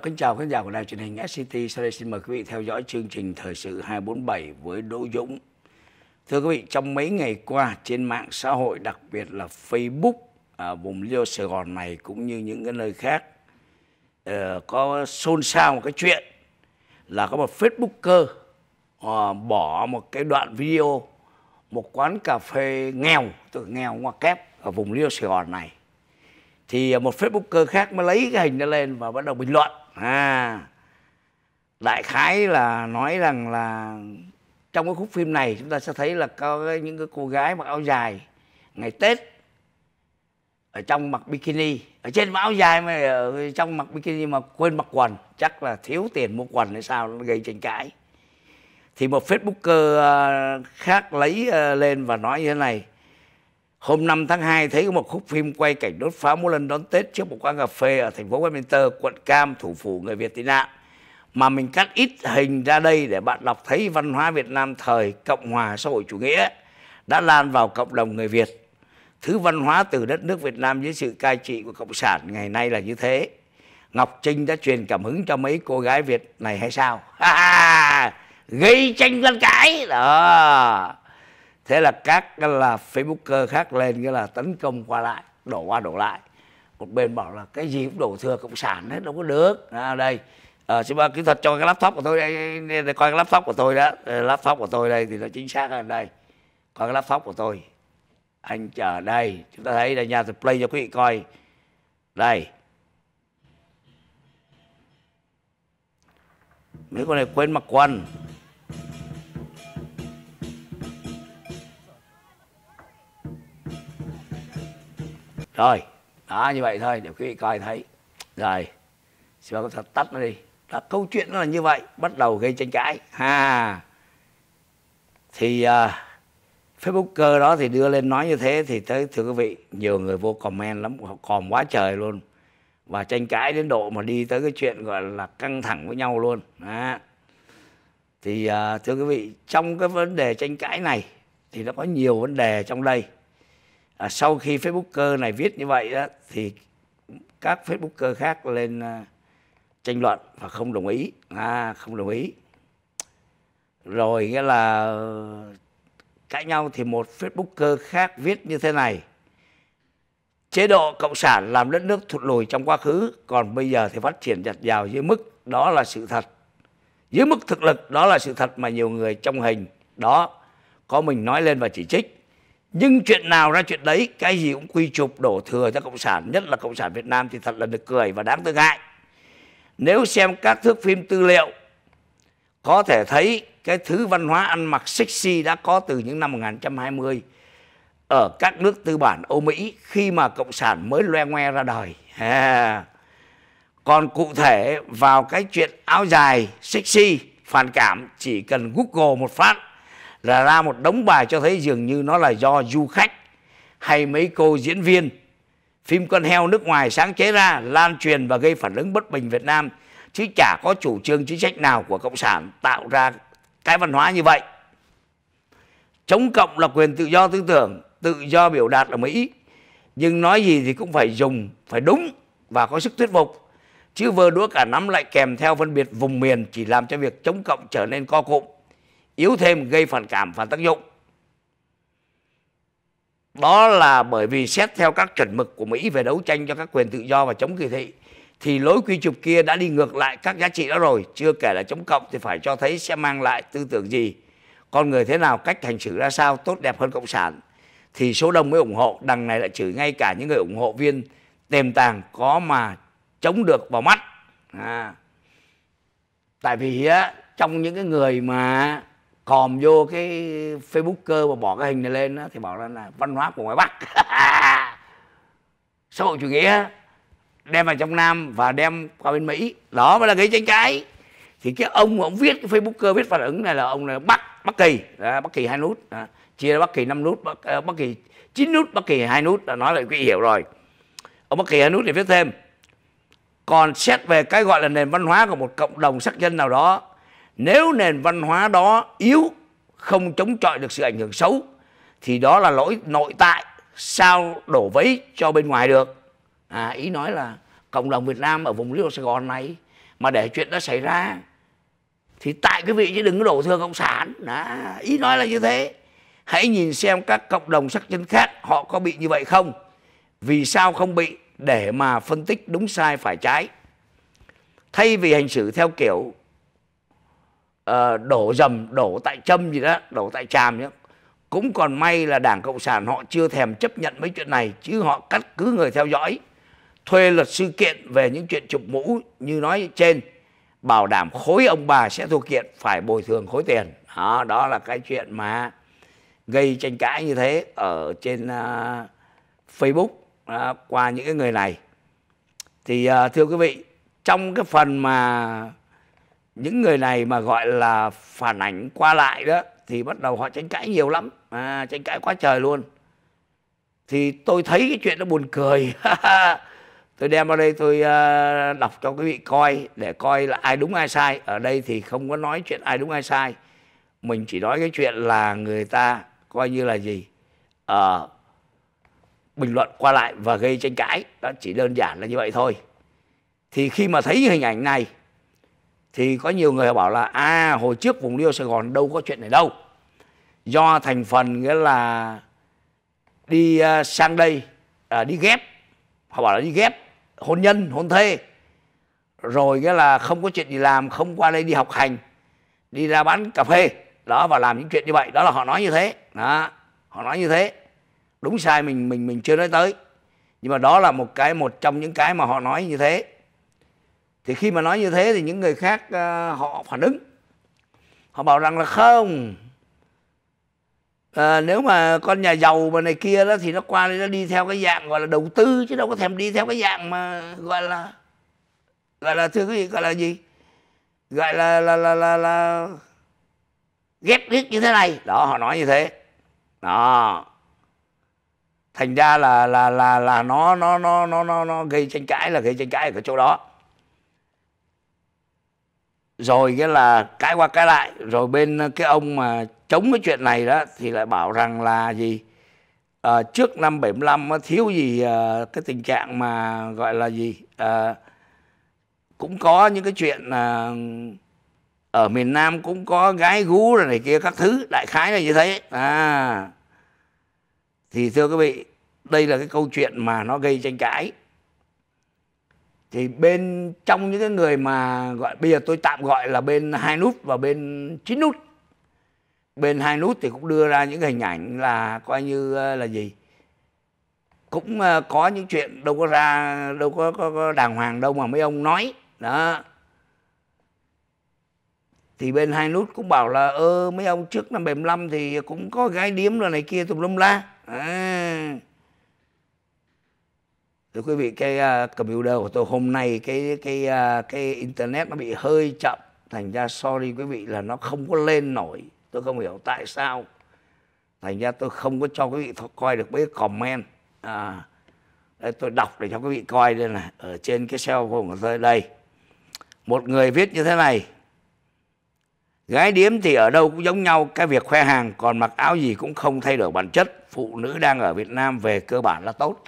Lộc kính chào khán giả của đài truyền hình SCT. Sau đây xin mời quý vị theo dõi chương trình Thời sự 247 với Đỗ Dũng. Thưa quý vị, trong mấy ngày qua trên mạng xã hội, đặc biệt là Facebook ở à, vùng Liêu Sài Gòn này cũng như những cái nơi khác ờ, có xôn xao một cái chuyện là có một Facebooker ờ, bỏ một cái đoạn video một quán cà phê nghèo, từ nghèo ngoa kép ở vùng Liêu Sài Gòn này thì ờ, một Facebooker khác mới lấy cái hình đó lên và bắt đầu bình luận à đại khái là nói rằng là trong cái khúc phim này chúng ta sẽ thấy là có những cái cô gái mặc áo dài ngày tết ở trong mặc bikini ở trên mặc áo dài mà ở trong mặc bikini mà quên mặc quần chắc là thiếu tiền mua quần hay sao nó gây tranh cãi thì một facebooker à, khác lấy à, lên và nói như thế này Hôm 5 tháng 2 thấy có một khúc phim quay cảnh đốt pháo mỗi lần đón Tết trước một quán cà phê ở thành phố Westminster, quận Cam, thủ phủ người Việt tị nạn. Mà mình cắt ít hình ra đây để bạn đọc thấy văn hóa Việt Nam thời Cộng hòa xã hội chủ nghĩa đã lan vào cộng đồng người Việt. Thứ văn hóa từ đất nước Việt Nam dưới sự cai trị của Cộng sản ngày nay là như thế. Ngọc Trinh đã truyền cảm hứng cho mấy cô gái Việt này hay sao? Ha ha! Gây tranh lăn cãi! Đó! thế là các là facebooker khác lên nghĩa là tấn công qua lại đổ qua đổ lại một bên bảo là cái gì cũng đổ thừa cộng sản hết đâu có được à, đây à, chị ba kỹ thuật cho cái laptop của tôi đây, đây, coi cái laptop của tôi đó ờ, laptop của tôi đây thì nó chính xác hơn đây coi cái laptop của tôi anh chờ đây chúng ta thấy là nhà tôi play cho quý vị coi đây mấy con này quên mặc quần Rồi, đó như vậy thôi để quý vị coi thấy. Rồi, xin bác thật tắt nó đi. Đó, câu chuyện nó là như vậy, bắt đầu gây tranh cãi. Ha. Thì uh, Facebooker đó thì đưa lên nói như thế thì tới thưa quý vị, nhiều người vô comment lắm, họ quá trời luôn. Và tranh cãi đến độ mà đi tới cái chuyện gọi là căng thẳng với nhau luôn. Đó. Thì uh, thưa quý vị, trong cái vấn đề tranh cãi này thì nó có nhiều vấn đề trong đây à, sau khi facebooker này viết như vậy đó, thì các facebooker khác lên à, tranh luận và không đồng ý à, không đồng ý rồi nghĩa là cãi nhau thì một facebooker khác viết như thế này chế độ cộng sản làm đất nước thụt lùi trong quá khứ còn bây giờ thì phát triển giặt giào dưới mức đó là sự thật dưới mức thực lực đó là sự thật mà nhiều người trong hình đó có mình nói lên và chỉ trích nhưng chuyện nào ra chuyện đấy cái gì cũng quy trục đổ thừa cho cộng sản nhất là cộng sản việt nam thì thật là được cười và đáng thương hại nếu xem các thước phim tư liệu có thể thấy cái thứ văn hóa ăn mặc sexy đã có từ những năm 1920 ở các nước tư bản Âu Mỹ khi mà cộng sản mới loe ngoe ra đời. Còn cụ thể vào cái chuyện áo dài sexy phản cảm chỉ cần Google một phát là ra một đống bài cho thấy dường như nó là do du khách hay mấy cô diễn viên phim con heo nước ngoài sáng chế ra lan truyền và gây phản ứng bất bình Việt Nam chứ chả có chủ trương chính sách nào của cộng sản tạo ra cái văn hóa như vậy chống cộng là quyền tự do tư tưởng tự do biểu đạt ở Mỹ nhưng nói gì thì cũng phải dùng phải đúng và có sức thuyết phục chứ vơ đũa cả nắm lại kèm theo phân biệt vùng miền chỉ làm cho việc chống cộng trở nên co cụm yếu thêm gây phản cảm và tác dụng đó là bởi vì xét theo các chuẩn mực của Mỹ về đấu tranh cho các quyền tự do và chống kỳ thị thì lối quy chụp kia đã đi ngược lại các giá trị đó rồi chưa kể là chống cộng thì phải cho thấy sẽ mang lại tư tưởng gì con người thế nào cách hành xử ra sao tốt đẹp hơn cộng sản thì số đông mới ủng hộ đằng này lại chửi ngay cả những người ủng hộ viên tiềm tàng có mà chống được vào mắt à. tại vì á, trong những cái người mà còm vô cái facebooker mà bỏ cái hình này lên đó, thì bảo là, là văn hóa của ngoài bắc xã hội chủ nghĩa đem vào trong nam và đem qua bên mỹ đó mới là cái tranh cãi thì cái ông ông viết cái facebooker viết phản ứng này là ông là bắc bắc kỳ đó, bắc kỳ hai nút đó. chia ra bắc kỳ năm nút bắc, ờ, bắc kỳ chín nút bắc kỳ hai nút là nói lại quý hiểu rồi ông bắc kỳ hai nút thì viết thêm còn xét về cái gọi là nền văn hóa của một cộng đồng sắc dân nào đó nếu nền văn hóa đó yếu không chống chọi được sự ảnh hưởng xấu thì đó là lỗi nội tại sao đổ vấy cho bên ngoài được à, ý nói là cộng đồng Việt Nam ở vùng liêu Sài Gòn này mà để chuyện đó xảy ra thì tại cái vị chứ đừng có đổ thừa cộng sản à, ý nói là như thế hãy nhìn xem các cộng đồng sắc dân khác họ có bị như vậy không vì sao không bị để mà phân tích đúng sai phải trái thay vì hành xử theo kiểu Ờ, đổ dầm đổ tại châm gì đó đổ tại tràm nhé cũng còn may là đảng cộng sản họ chưa thèm chấp nhận mấy chuyện này chứ họ cắt cứ người theo dõi thuê luật sư kiện về những chuyện chụp mũ như nói trên bảo đảm khối ông bà sẽ thua kiện phải bồi thường khối tiền đó, đó là cái chuyện mà gây tranh cãi như thế ở trên uh, Facebook uh, qua những cái người này thì uh, thưa quý vị trong cái phần mà những người này mà gọi là phản ảnh qua lại đó thì bắt đầu họ tranh cãi nhiều lắm à, tranh cãi quá trời luôn thì tôi thấy cái chuyện nó buồn cười tôi đem vào đây tôi à, đọc cho quý vị coi để coi là ai đúng ai sai ở đây thì không có nói chuyện ai đúng ai sai mình chỉ nói cái chuyện là người ta coi như là gì uh, bình luận qua lại và gây tranh cãi đó chỉ đơn giản là như vậy thôi thì khi mà thấy hình ảnh này thì có nhiều người họ bảo là à hồi trước vùng liêu sài gòn đâu có chuyện này đâu do thành phần nghĩa là đi à, sang đây à, đi ghép họ bảo là đi ghép hôn nhân hôn thê rồi nghĩa là không có chuyện gì làm không qua đây đi học hành đi ra bán cà phê đó và làm những chuyện như vậy đó là họ nói như thế đó họ nói như thế đúng sai mình mình mình chưa nói tới nhưng mà đó là một cái một trong những cái mà họ nói như thế thì khi mà nói như thế thì những người khác ờ, họ phản ứng họ bảo rằng là không à, nếu mà con nhà giàu mà này kia đó thì nó qua đây nó đi theo cái dạng gọi là đầu tư chứ đâu có thèm đi theo cái dạng mà gọi là gọi là thưa quý vị gọi là gì gọi là là là là, là ghét như thế này đó họ nói như thế đó thành ra là là là là nó nó nó nó nó, nó gây tranh cãi là gây tranh cãi ở cái chỗ đó rồi cái là cãi qua cãi lại rồi bên ờ, cái ông mà chống cái chuyện này đó thì lại bảo rằng là gì à, trước năm 75 nó thiếu gì à, cái tình trạng mà gọi là gì à, cũng có những cái chuyện à, ở miền Nam cũng có gái gú rồi này kia các thứ đại khái là như thế à thì thưa quý vị đây là cái câu chuyện mà nó gây tranh cãi thì bên trong những cái người mà gọi bây giờ tôi tạm gọi là bên hai nút và bên chín nút bên hai nút thì cũng đưa ra những hình ảnh là coi như ờ, là gì cũng ờ, có những chuyện đâu có ra đâu có, có, có đàng hoàng đâu mà mấy ông nói đó thì bên hai nút cũng bảo là ơ mấy ông trước năm 75 thì cũng có gái điếm rồi này kia tùm lum la à Thưa quý vị, cái uh, computer của tôi hôm nay cái cái uh, cái internet nó bị hơi chậm, thành ra sorry quý vị là nó không có lên nổi. Tôi không hiểu tại sao. Thành ra tôi không có cho quý vị coi được mấy comment. À, đây, tôi đọc để cho quý vị coi đây này, ở trên cái cell phone của tôi đây. Một người viết như thế này. Gái điếm thì ở đâu cũng giống nhau, cái việc khoe hàng còn mặc áo gì cũng không thay đổi bản chất. Phụ nữ đang ở Việt Nam về cơ bản là tốt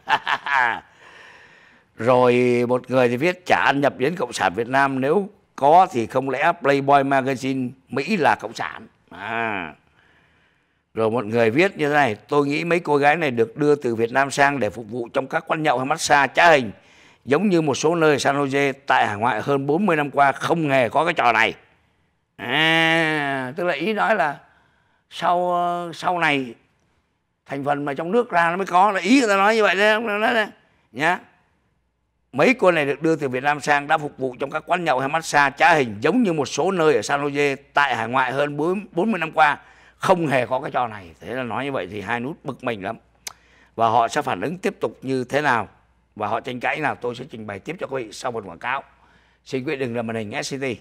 rồi một người thì viết trả ăn nhập đến cộng sản việt nam nếu có thì không lẽ playboy magazine mỹ là cộng sản à rồi một người viết như thế này tôi nghĩ mấy cô gái này được đưa từ việt nam sang để phục vụ trong các quán nhậu hay massage trá hình giống như một số nơi san jose tại hải ngoại hơn 40 năm qua không hề có cái trò này à tức là ý nói là sau ờ, sau này thành phần mà trong nước ra nó mới có là ý người ta nói như vậy đấy không nói Mấy cô này được đưa từ Việt Nam sang đã phục vụ trong các quán nhậu hay massage trá hình giống như một số nơi ở San Jose tại hải ngoại hơn 40 năm qua không hề có cái trò này. Thế là nói như vậy thì hai nút bực mình lắm. Và họ sẽ phản ứng tiếp tục như thế nào và họ tranh cãi nào tôi sẽ trình bày tiếp cho quý vị sau một quảng cáo. Xin quý vị đừng rời màn hình SCT.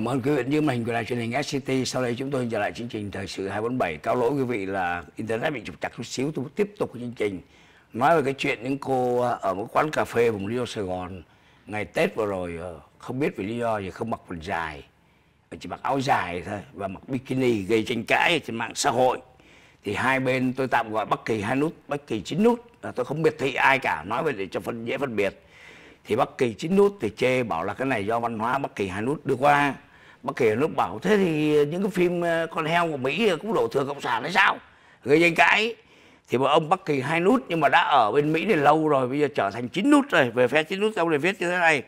cảm ơn quý vị như hình của đài truyền hình SCT. Sau đây chúng tôi trở lại chương trình thời sự 247. Cao lỗi quý vị là internet bị trục chặt chút xíu. Tôi tiếp tục chương trình nói về cái chuyện những cô ở một quán cà phê vùng Rio Sài Gòn ngày Tết vừa rồi ờ, không biết vì lý do gì không mặc quần dài ờ, chỉ mặc áo dài thôi và mặc bikini gây tranh cãi trên mạng xã hội thì hai bên tôi tạm gọi bất Kỳ hai nút bất Kỳ chín nút là tôi không biệt thị ai cả nói về để cho phân dễ phân biệt thì bất Kỳ chín nút thì chê bảo là cái này do văn hóa bất Kỳ hai nút đưa qua mà kể nó bảo thế thì những cái phim ờ, con heo của mỹ cũng đổ thừa cộng sản hay sao gây tranh cãi thì mà ông bắc kỳ hai nút nhưng mà đã ở bên mỹ này lâu rồi bây giờ trở thành chín nút rồi về phe chín nút ông này viết như thế này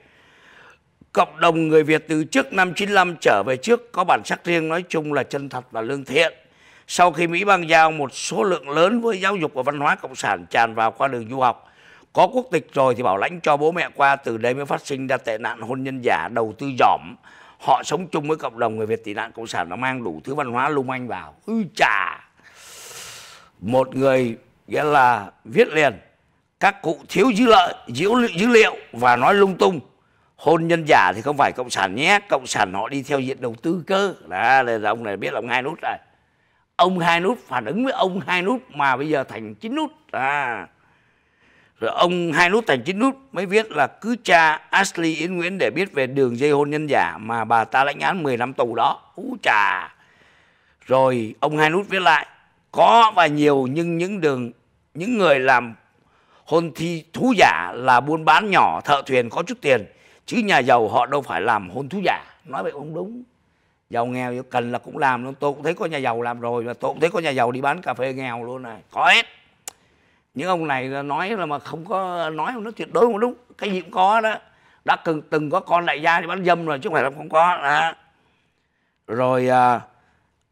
cộng đồng người việt từ trước năm 95 trở về trước có bản sắc riêng nói chung là chân thật và lương thiện sau khi mỹ băng giao một số lượng lớn với giáo dục và văn hóa cộng sản tràn vào qua đường du học có quốc tịch rồi thì bảo lãnh cho bố mẹ qua từ đây mới phát sinh ra tệ nạn hôn nhân giả đầu tư dỏm họ sống chung với cộng đồng người Việt tị nạn cộng sản nó mang đủ thứ văn hóa lung anh vào ư chà một người nghĩa là viết liền các cụ thiếu dữ lợi dữ, liệu dữ liệu và nói lung tung hôn nhân giả thì không phải cộng sản nhé cộng sản họ đi theo diện đầu tư cơ đó là ông này biết là ông hai nút rồi ông hai nút phản ứng với ông hai nút mà bây giờ thành chín nút à rồi ông hai nút thành chín nút mới viết là cứ cha Ashley Yến Nguyễn để biết về đường dây hôn nhân giả mà bà ta lãnh án 10 năm tù đó. Ú chà. Rồi ông hai nút viết lại có và nhiều nhưng những đường những người làm hôn thi thú giả là buôn bán nhỏ thợ thuyền có chút tiền chứ nhà giàu họ đâu phải làm hôn thú giả nói vậy không đúng giàu nghèo cần là cũng làm luôn tôi cũng thấy có nhà giàu làm rồi và tôi cũng thấy có nhà giàu đi bán cà phê nghèo luôn này có hết những ông này nói là mà không có nói nó tuyệt đối không đúng cái gì cũng có đó đã từng từng có con đại gia thì bán dâm rồi chứ không phải là không có đó. rồi à,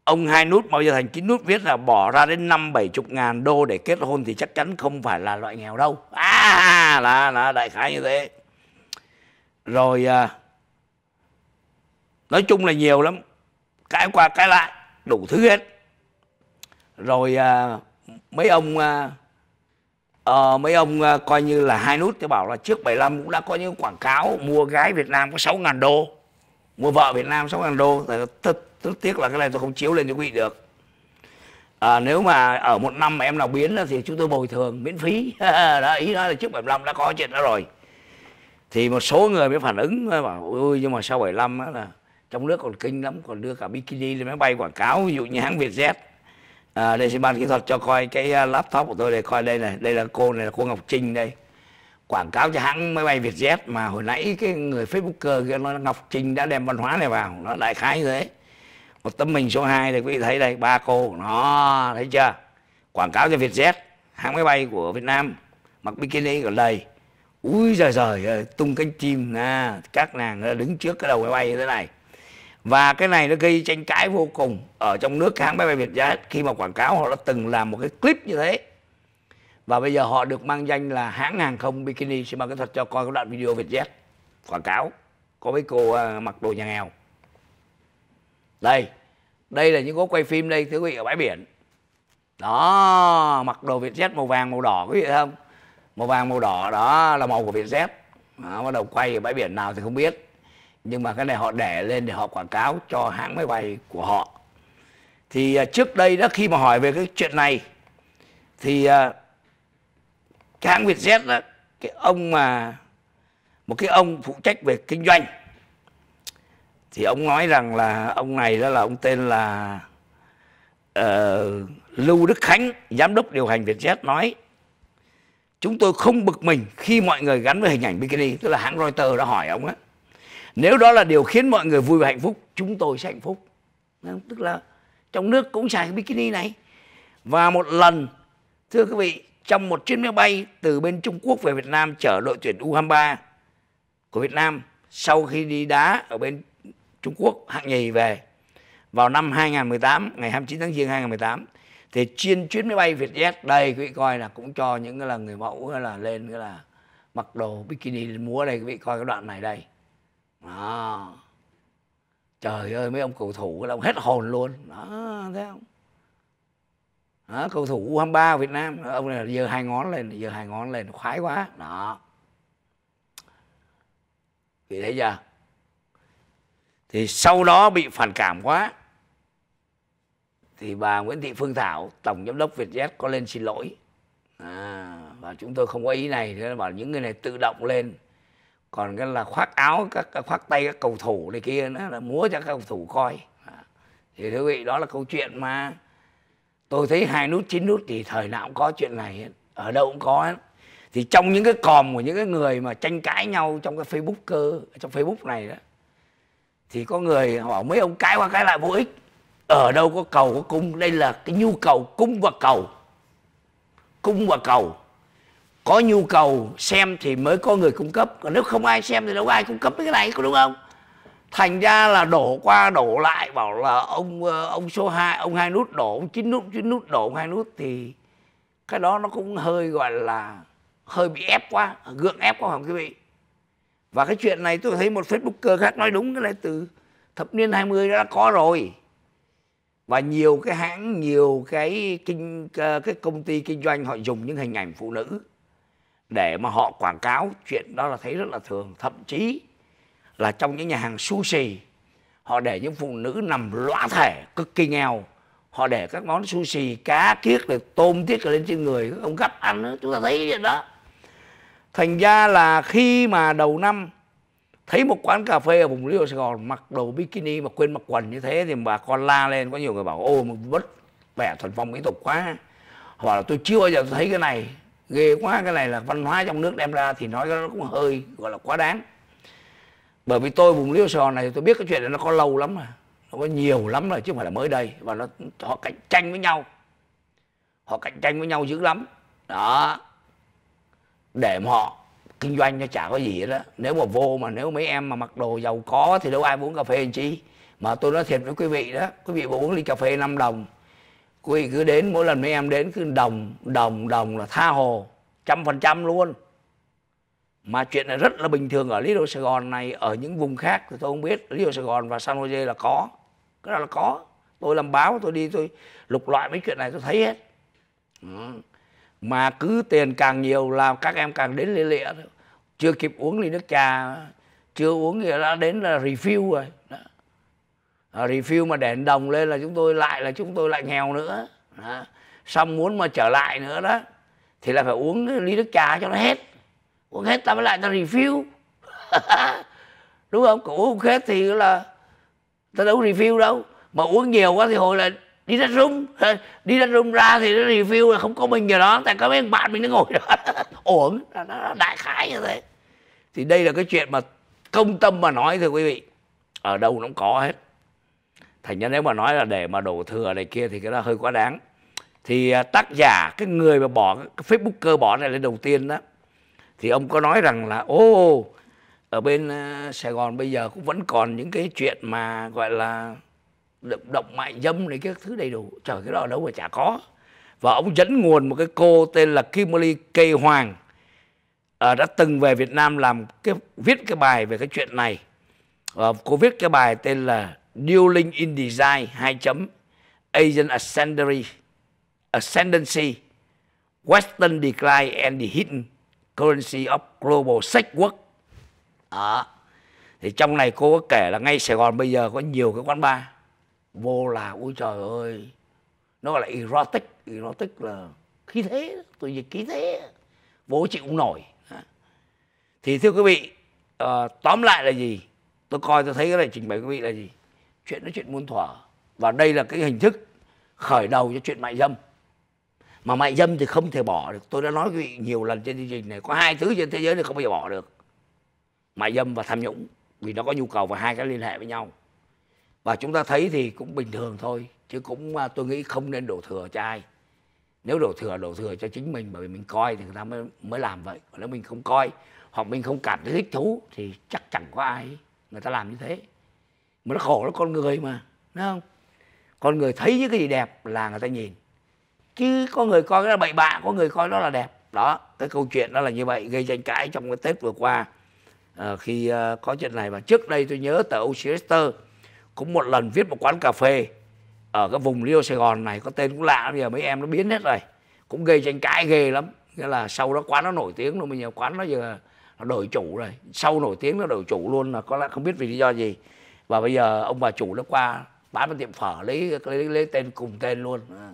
ông hai nút bao giờ thành chín nút viết là bỏ ra đến năm bảy chục ngàn đô để kết hôn thì chắc chắn không phải là loại nghèo đâu à là là đại khái như thế rồi à, nói chung là nhiều lắm cái qua cái lại đủ thứ hết rồi à, mấy ông ờ, mấy ông uh, coi như là hai nút tôi bảo là trước 75 cũng đã có những quảng cáo mua gái Việt Nam có 6 ngàn đô mua vợ Việt Nam 6 ngàn đô rất tiếc là cái này tôi không chiếu lên cho quý vị được à, nếu mà ở một năm mà em nào biến thì chúng tôi bồi thường miễn phí đó ý nói là trước 75 đã có chuyện đó rồi thì một số người mới phản ứng bảo ôi nhưng mà sau 75 á là trong nước còn kinh lắm còn đưa cả bikini lên máy bay quảng cáo ví dụ như hãng Vietjet à, đây xin ban kỹ thuật cho coi cái à, laptop của tôi để coi đây này đây là cô này là cô Ngọc Trinh đây quảng cáo cho hãng máy bay Vietjet mà hồi nãy cái người Facebooker kia nói Ngọc Trinh đã đem văn hóa này vào nó đại khái như thế một tấm mình số 2 thì quý vị thấy đây ba cô nó thấy chưa quảng cáo cho Vietjet hãng máy bay của Việt Nam mặc bikini ở đây úi giời giời tung cánh chim à, các nàng à, đứng trước cái đầu máy bay như thế này và cái này nó gây tranh cãi vô cùng ở trong nước hãng máy bay Việt Jet khi mà quảng cáo họ đã từng làm một cái clip như thế và bây giờ họ được mang danh là hãng hàng không bikini xin mời kỹ thuật cho coi cái đoạn video Vietjet quảng cáo có mấy cô à, mặc đồ nhà nghèo đây đây là những cô quay phim đây thưa quý vị ở bãi biển đó mặc đồ Vietjet màu vàng màu đỏ quý vị thấy không màu vàng màu đỏ đó là màu của Vietjet đó, bắt đầu quay ở bãi biển nào thì không biết nhưng mà cái này họ để lên để họ quảng cáo cho hãng máy bay của họ thì à, trước đây đó khi mà hỏi về cái chuyện này thì à, cái hãng Vietjet đó cái ông mà một cái ông phụ trách về kinh doanh thì ông nói rằng là ông này đó là ông tên là uh, Lưu Đức Khánh giám đốc điều hành Vietjet nói chúng tôi không bực mình khi mọi người gắn với hình ảnh bikini tức là hãng Reuters đã hỏi ông á nếu đó là điều khiến mọi người vui và hạnh phúc chúng tôi sẽ hạnh phúc tức là trong nước cũng xài bikini này và một lần thưa quý vị trong một chuyến máy bay từ bên Trung Quốc về Việt Nam chở đội tuyển U23 của Việt Nam sau khi đi đá ở bên Trung Quốc hạng nhì về vào năm 2018 ngày 29 tháng Giêng 2018 thì trên chuyến máy bay Vietjet đây quý vị coi là cũng cho những là người mẫu là lên là mặc đồ bikini múa đây quý vị coi cái đoạn này đây đó. trời ơi mấy ông cầu thủ là ông hết hồn luôn đó thấy không đó, cầu thủ U23 Việt Nam ông này giờ hai ngón lên giờ hai ngón lên khoái quá đó thì thấy chưa thì sau đó bị phản cảm quá thì bà Nguyễn Thị Phương Thảo tổng giám đốc Vietjet có lên xin lỗi à, và chúng tôi không có ý này nên là bảo những người này tự động lên còn cái là khoác áo các khoác tay các cầu thủ này kia nó là múa cho các cầu thủ coi à. thì thưa quý vị đó là câu chuyện mà tôi thấy hai nút chín nút thì thời nào cũng có chuyện này ở đâu cũng có thì trong những cái còm của những cái người mà tranh cãi nhau trong cái facebook cơ trong facebook này đó thì có người họ mấy ông cãi qua cái lại vô ích ở đâu có cầu có cung đây là cái nhu cầu cung và cầu cung và cầu có nhu cầu xem thì mới có người cung cấp còn nếu không ai xem thì đâu có ai cung cấp cái này có đúng không thành ra là đổ qua đổ lại bảo là ông ờ, ông số 2 ông hai nút đổ ông chín nút chín nút đổ ông hai nút thì cái đó nó cũng hơi gọi là hơi bị ép quá gượng ép quá không quý vị và cái chuyện này tôi thấy một facebooker khác nói đúng cái này từ thập niên 20 đã có rồi và nhiều cái hãng nhiều cái kinh cái công ty kinh doanh họ dùng những hình ảnh phụ nữ để mà họ quảng cáo chuyện đó là thấy rất là thường thậm chí là trong những nhà hàng sushi họ để những phụ nữ nằm lõa thể cực kỳ nghèo họ để các món sushi cá kiếc rồi tôm tiết lên trên người các ông gắp ăn đó. chúng ta thấy chuyện đó thành ra là khi mà đầu năm thấy một quán cà phê ở vùng Liêu Sài Gòn mặc đồ bikini mà quên mặc quần như thế thì bà con la lên có nhiều người bảo ô mà bất vẻ thuần phong mỹ tục quá họ bảo là tôi chưa bao giờ thấy cái này ghê quá cái này là văn hóa trong nước đem ra thì nói nó cũng hơi gọi là quá đáng bởi vì tôi vùng liêu sò này tôi biết cái chuyện này nó có lâu lắm mà, nó có nhiều lắm rồi chứ không phải là mới đây và nó họ cạnh tranh với nhau họ cạnh tranh với nhau dữ lắm đó để mà họ kinh doanh nó chả có gì đó nếu mà vô mà nếu mấy em mà mặc đồ giàu có thì đâu ai muốn cà phê làm chi mà tôi nói thiệt với quý vị đó quý vị mà uống ly cà phê 5 đồng quý vị cứ đến mỗi lần mấy em đến cứ đồng đồng đồng là tha hồ trăm phần trăm luôn mà chuyện này rất là bình thường ở Lido Sài Gòn này ở những vùng khác thì tôi không biết Lido Sài Gòn và San Jose là có cái đó là có tôi làm báo tôi đi tôi lục loại mấy chuyện này tôi thấy hết ừ. mà cứ tiền càng nhiều là các em càng đến lệ lệ chưa kịp uống ly nước trà chưa uống thì đã đến là refill rồi đó. Ờ, review mà đền đồng lên là chúng tôi lại là chúng tôi lại nghèo nữa đó. xong muốn mà trở lại nữa đó thì là phải uống ly nước trà cho nó hết uống hết ta mới lại ta review đúng không cũng uống hết thì là ta đâu review đâu mà uống nhiều quá thì hồi là đi ra room đi ra room ra thì nó review là không có mình giờ đó tại có mấy bạn mình nó ngồi đó ổn nó đại khái như thế thì đây là cái chuyện mà công tâm mà nói thưa quý vị ở đâu nó cũng có hết thành ra nếu mà nói là để mà đổ thừa này kia thì cái đó hơi quá đáng thì à, tác giả cái người mà bỏ cái facebooker bỏ này lên đầu tiên đó thì ông có nói rằng là ô ở bên à, sài gòn bây giờ cũng vẫn còn những cái chuyện mà gọi là động mại dâm này cái thứ đầy đủ trời cái đó ở đâu mà chả có và ông dẫn nguồn một cái cô tên là Kimberly K Hoàng à, đã từng về Việt Nam làm cái viết cái bài về cái chuyện này à, cô viết cái bài tên là Dueling in Design 2 chấm Asian Ascendancy, Ascendancy Western Decline and the Hidden Currency of Global Sách Quốc Đó. Thì trong này cô có kể là ngay Sài Gòn bây giờ có nhiều cái quán bar Vô là ôi trời ơi Nó gọi là erotic Erotic là khí thế Tôi dịch khí thế Vô chịu cũng nổi Thì thưa quý vị uh, Tóm lại là gì Tôi coi tôi thấy cái này trình bày quý vị là gì chuyện đó chuyện muôn thuở và đây là cái hình thức khởi đầu cho chuyện mại dâm mà mại dâm thì không thể bỏ được tôi đã nói với nhiều lần trên chương trình này có hai thứ trên thế giới này không bao giờ bỏ được mại dâm và tham nhũng vì nó có nhu cầu và hai cái liên hệ với nhau và chúng ta thấy thì cũng bình thường thôi chứ cũng à, tôi nghĩ không nên đổ thừa cho ai nếu đổ thừa đổ thừa cho chính mình bởi vì mình coi thì người ta mới mới làm vậy còn nếu mình không coi hoặc mình không cảm thấy thích thú thì chắc chẳng có ai người ta làm như thế mà nó khổ là con người mà đúng không con người thấy những cái gì đẹp là người ta nhìn chứ có người coi đó là bậy bạ có người coi đó là đẹp đó cái câu chuyện đó là như vậy gây tranh cãi trong cái tết vừa qua à, khi uh, có chuyện này và trước đây tôi nhớ tờ Oxyester cũng một lần viết một quán cà phê ở cái vùng Rio Sài Gòn này có tên cũng lạ bây giờ mấy em nó biến hết rồi cũng gây tranh cãi ghê lắm nghĩa là sau đó quán nó nổi tiếng luôn, bây giờ quán nó giờ nó đổi chủ rồi sau nổi tiếng nó đổi chủ luôn là có lẽ không biết vì lý do gì và bây giờ ông bà chủ nó qua bán một tiệm phở lấy lấy, lấy tên cùng tên luôn à,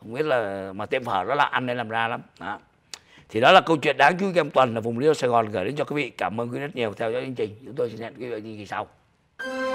không biết là mà tiệm phở đó là ăn nên làm ra lắm đó. thì đó là câu chuyện đáng chú ý em tuần ở vùng liêu sài gòn gửi đến cho quý vị cảm ơn quý vị rất nhiều theo dõi chương trình chúng tôi xin hẹn quý vị kỳ sau